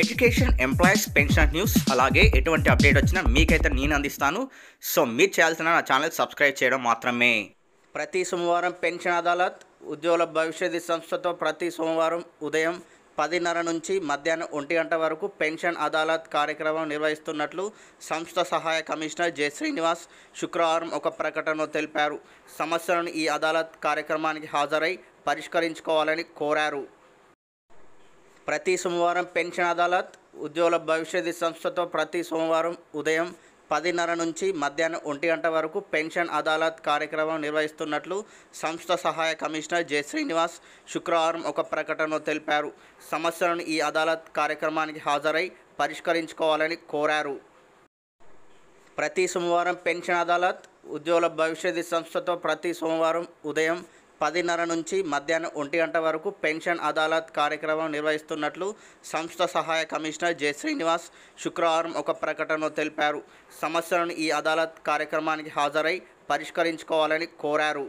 education employees pension news అలాగే ఎటువంటి update వచ్చినా మీకైతే నేను అందిస్తాను సో మీరు చేయాల్సిన నా ఛానల్ సబ్స్క్రైబ్ చేయడం మాత్రమే ప్రతి సోమవారం పెన్షన్ అదాలత్ ఉద్యోగుల భవిష్యత్ సంస్థతో ప్రతి సోమవారం ఉదయం పదిన్నర నుంచి మధ్యాహ్నం ఒంటి గంట వరకు పెన్షన్ అదాలత్ కార్యక్రమం నిర్వహిస్తున్నట్లు సంస్థ సహాయ కమిషనర్ జె శ్రీనివాస్ శుక్రవారం ఒక ప్రకటనలో తెలిపారు సమస్యలను ఈ అదాలత్ కార్యక్రమానికి హాజరై పరిష్కరించుకోవాలని కోరారు ప్రతి సోమవారం పెన్షన్ అదాలత్ ఉద్యోగుల భవిష్యత్ సంస్థతో ప్రతి సోమవారం ఉదయం పదిన్నర నుంచి మధ్యాహ్నం ఒంటి గంట వరకు పెన్షన్ అదాలత్ కార్యక్రమం నిర్వహిస్తున్నట్లు సంస్థ సహాయ కమిషనర్ జె శ్రీనివాస్ శుక్రవారం ఒక ప్రకటనలో తెలిపారు సమస్యలను ఈ అదాలత్ కార్యక్రమానికి హాజరై పరిష్కరించుకోవాలని కోరారు ప్రతి సోమవారం పెన్షన్ అదాలత్ ఉద్యోగుల భవిష్యత్ సంస్థతో ప్రతి సోమవారం ఉదయం పదిన్నర నుంచి మధ్యాహ్నం ఒంటి గంట వరకు పెన్షన్ అదాలత్ కార్యక్రమం నిర్వహిస్తున్నట్లు సంస్థ సహాయ కమిషనర్ జె శ్రీనివాస్ శుక్రవారం ఒక ప్రకటనలో తెలిపారు సమస్యలను ఈ అదాలత్ కార్యక్రమానికి హాజరై పరిష్కరించుకోవాలని కోరారు